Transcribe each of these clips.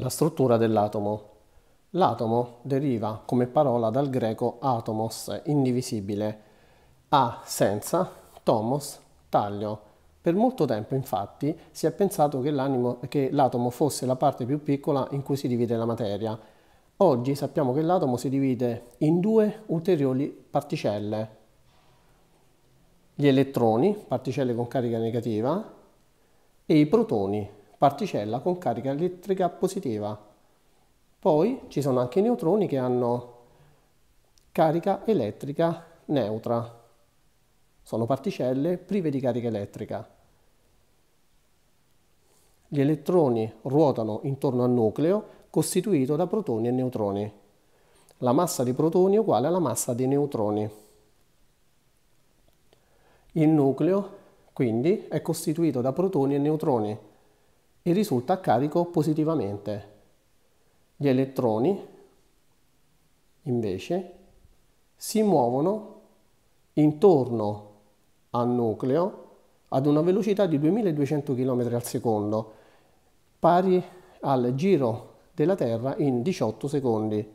La struttura dell'atomo. L'atomo deriva come parola dal greco atomos, indivisibile, a senza, tomos, taglio. Per molto tempo infatti si è pensato che, l'atomo fosse la parte più piccola in cui si divide la materia. Oggi sappiamo che l'atomo si divide in due ulteriori particelle. Gli elettroni, particelle con carica negativa, e i protoni, particella con carica elettrica positiva. Poi ci sono anche i neutroni che hanno carica elettrica neutra. Sono particelle prive di carica elettrica. Gli elettroni ruotano intorno al nucleo costituito da protoni e neutroni. La massa di protoni è uguale alla massa di neutroni. Il nucleo, quindi, è costituito da protoni e neutroni e risulta carico positivamente. Gli elettroni invece si muovono intorno al nucleo ad una velocità di 2200 km al secondo, pari al giro della Terra in 18 secondi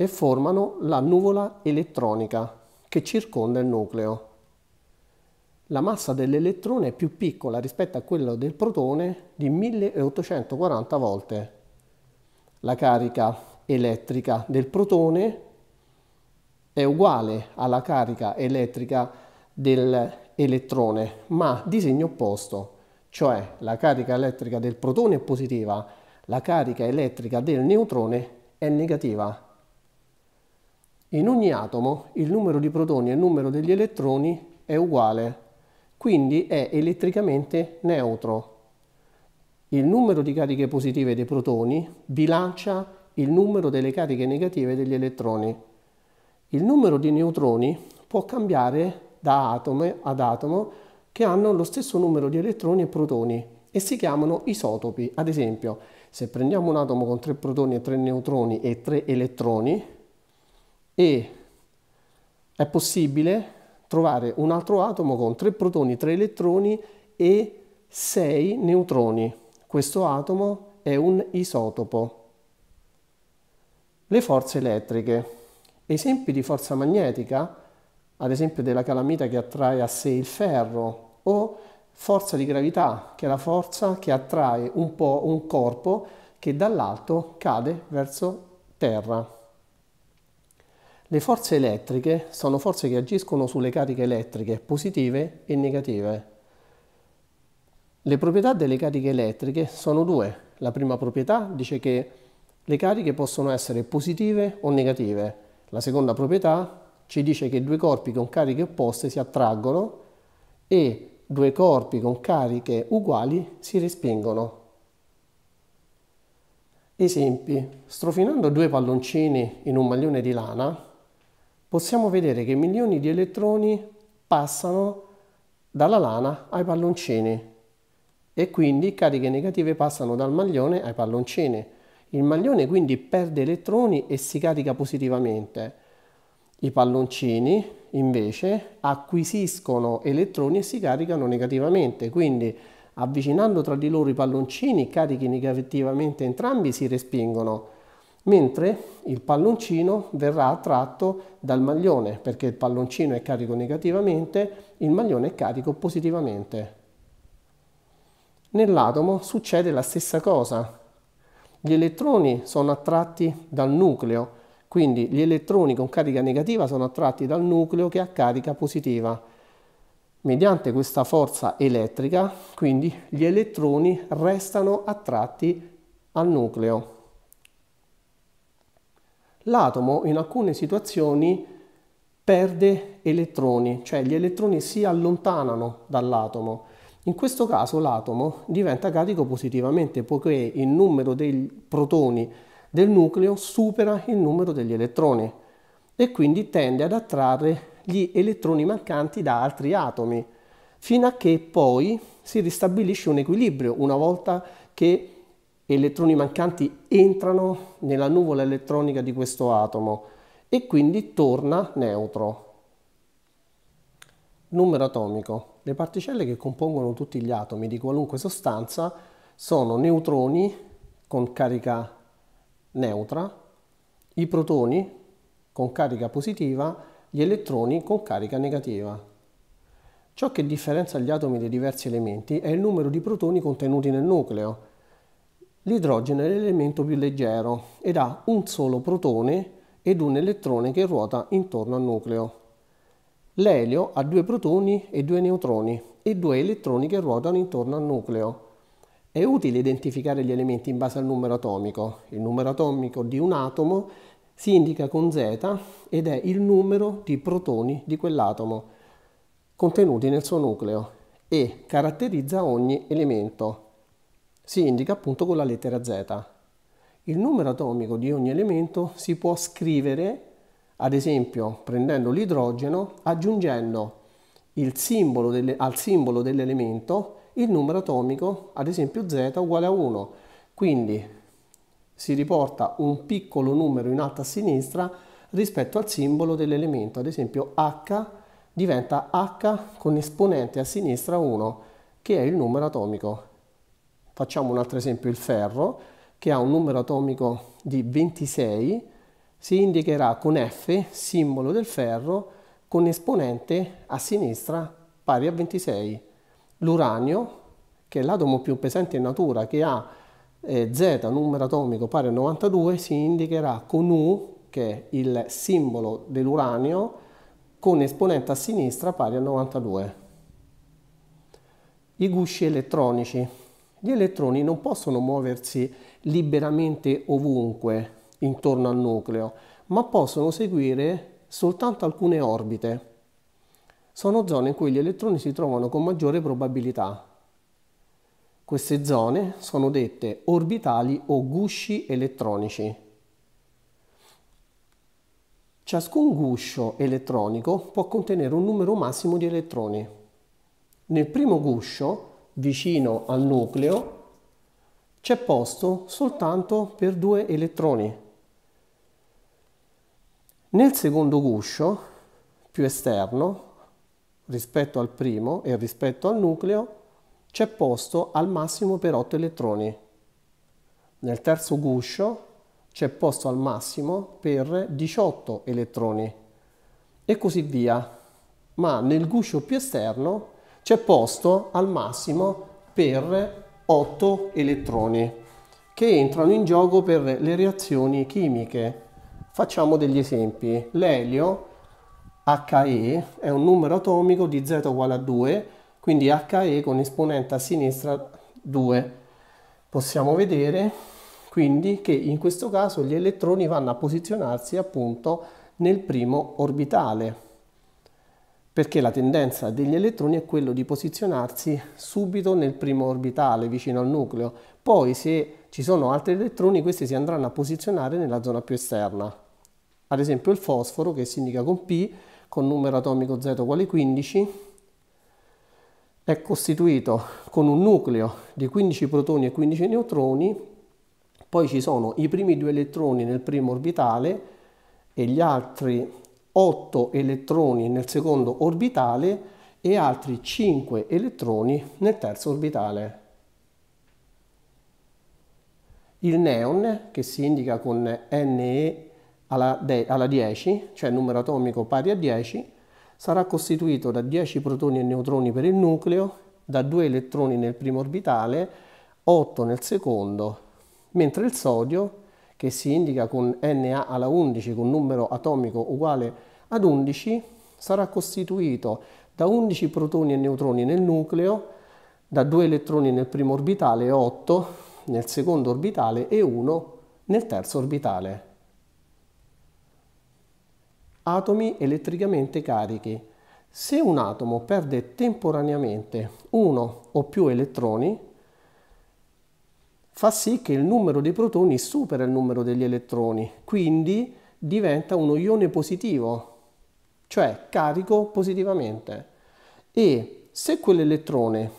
e formano la nuvola elettronica che circonda il nucleo la massa dell'elettrone è più piccola rispetto a quella del protone di 1840 volte. La carica elettrica del protone è uguale alla carica elettrica dell'elettrone, ma di segno opposto, cioè la carica elettrica del protone è positiva, la carica elettrica del neutrone è negativa. In ogni atomo il numero di protoni e il numero degli elettroni è uguale quindi è elettricamente neutro. Il numero di cariche positive dei protoni bilancia il numero delle cariche negative degli elettroni. Il numero di neutroni può cambiare da atomo ad atomo che hanno lo stesso numero di elettroni e protoni e si chiamano isotopi. Ad esempio, se prendiamo un atomo con tre protoni e tre neutroni e tre elettroni e è possibile trovare un altro atomo con 3 protoni, 3 elettroni e 6 neutroni. Questo atomo è un isotopo. Le forze elettriche. Esempi di forza magnetica, ad esempio della calamita che attrae a sé il ferro, o forza di gravità, che è la forza che attrae un po' un corpo che dall'alto cade verso terra. Le forze elettriche sono forze che agiscono sulle cariche elettriche positive e negative. Le proprietà delle cariche elettriche sono due. La prima proprietà dice che le cariche possono essere positive o negative. La seconda proprietà ci dice che due corpi con cariche opposte si attraggono e due corpi con cariche uguali si respingono. Esempi. Strofinando due palloncini in un maglione di lana, possiamo vedere che milioni di elettroni passano dalla lana ai palloncini e quindi cariche negative passano dal maglione ai palloncini. Il maglione quindi perde elettroni e si carica positivamente. I palloncini invece acquisiscono elettroni e si caricano negativamente, quindi avvicinando tra di loro i palloncini carichi negativamente entrambi si respingono mentre il palloncino verrà attratto dal maglione perché il palloncino è carico negativamente, il maglione è carico positivamente. Nell'atomo succede la stessa cosa. Gli elettroni sono attratti dal nucleo, quindi gli elettroni con carica negativa sono attratti dal nucleo che ha carica positiva. Mediante questa forza elettrica, quindi, gli elettroni restano attratti al nucleo l'atomo in alcune situazioni perde elettroni, cioè gli elettroni si allontanano dall'atomo. In questo caso l'atomo diventa carico positivamente poiché il numero dei protoni del nucleo supera il numero degli elettroni e quindi tende ad attrarre gli elettroni mancanti da altri atomi fino a che poi si ristabilisce un equilibrio una volta che elettroni mancanti entrano nella nuvola elettronica di questo atomo e quindi torna neutro. Numero atomico. Le particelle che compongono tutti gli atomi di qualunque sostanza sono neutroni con carica neutra, i protoni con carica positiva, gli elettroni con carica negativa. Ciò che differenzia gli atomi dei diversi elementi è il numero di protoni contenuti nel nucleo, L'idrogeno è l'elemento più leggero ed ha un solo protone ed un elettrone che ruota intorno al nucleo. L'elio ha due protoni e due neutroni e due elettroni che ruotano intorno al nucleo. È utile identificare gli elementi in base al numero atomico. Il numero atomico di un atomo si indica con Z ed è il numero di protoni di quell'atomo contenuti nel suo nucleo e caratterizza ogni elemento si indica appunto con la lettera Z. Il numero atomico di ogni elemento si può scrivere, ad esempio, prendendo l'idrogeno, aggiungendo simbolo delle, al simbolo dell'elemento il numero atomico, ad esempio Z uguale a 1. Quindi si riporta un piccolo numero in alto a sinistra rispetto al simbolo dell'elemento, ad esempio H diventa H con esponente a sinistra 1, che è il numero atomico. Facciamo un altro esempio, il ferro, che ha un numero atomico di 26, si indicherà con F, simbolo del ferro, con esponente a sinistra pari a 26. L'uranio, che è l'atomo più pesante in natura, che ha eh, Z, numero atomico pari a 92, si indicherà con U, che è il simbolo dell'uranio, con esponente a sinistra pari a 92. I gusci elettronici, gli elettroni non possono muoversi liberamente ovunque intorno al nucleo, ma possono seguire soltanto alcune orbite. Sono zone in cui gli elettroni si trovano con maggiore probabilità. Queste zone sono dette orbitali o gusci elettronici. Ciascun guscio elettronico può contenere un numero massimo di elettroni. Nel primo guscio vicino al nucleo c'è posto soltanto per due elettroni. Nel secondo guscio, più esterno, rispetto al primo e rispetto al nucleo, c'è posto al massimo per 8 elettroni. Nel terzo guscio c'è posto al massimo per 18 elettroni e così via. Ma nel guscio più esterno c'è posto al massimo per 8 elettroni che entrano in gioco per le reazioni chimiche. Facciamo degli esempi. L'elio HE è un numero atomico di Z uguale a 2, quindi HE con esponente a sinistra 2. Possiamo vedere quindi che in questo caso gli elettroni vanno a posizionarsi appunto nel primo orbitale perché la tendenza degli elettroni è quella di posizionarsi subito nel primo orbitale vicino al nucleo, poi se ci sono altri elettroni questi si andranno a posizionare nella zona più esterna. Ad esempio il fosforo che si indica con P con numero atomico Z uguale 15 è costituito con un nucleo di 15 protoni e 15 neutroni, poi ci sono i primi due elettroni nel primo orbitale e gli altri 8 elettroni nel secondo orbitale e altri 5 elettroni nel terzo orbitale. Il neon, che si indica con Ne alla, alla 10, cioè numero atomico pari a 10, sarà costituito da 10 protoni e neutroni per il nucleo, da 2 elettroni nel primo orbitale, 8 nel secondo, mentre il sodio, che si indica con Na alla 11 con numero atomico uguale a ad 11 sarà costituito da 11 protoni e neutroni nel nucleo, da 2 elettroni nel primo orbitale 8 nel secondo orbitale e 1 nel terzo orbitale. Atomi elettricamente carichi. Se un atomo perde temporaneamente uno o più elettroni, fa sì che il numero dei protoni supera il numero degli elettroni, quindi diventa uno ione positivo, cioè carico positivamente. E se quell'elettrone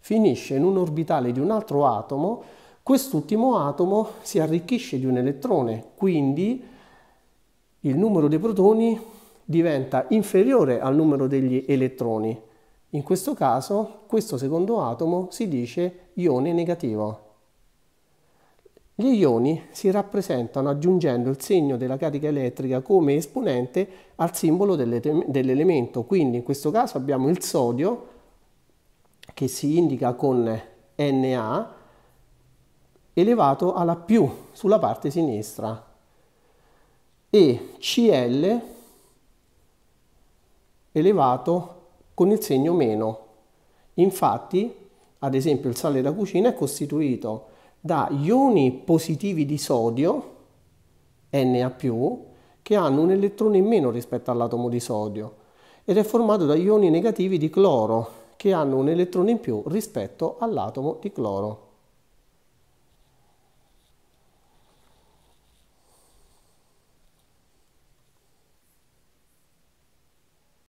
finisce in un orbitale di un altro atomo, quest'ultimo atomo si arricchisce di un elettrone, quindi il numero dei protoni diventa inferiore al numero degli elettroni. In questo caso, questo secondo atomo si dice ione negativo. Gli ioni si rappresentano aggiungendo il segno della carica elettrica come esponente al simbolo dell'elemento, quindi in questo caso abbiamo il sodio che si indica con Na elevato alla più sulla parte sinistra e Cl elevato con il segno meno. Infatti, ad esempio, il sale da cucina è costituito da ioni positivi di sodio, Na+, che hanno un elettrone in meno rispetto all'atomo di sodio, ed è formato da ioni negativi di cloro, che hanno un elettrone in più rispetto all'atomo di cloro.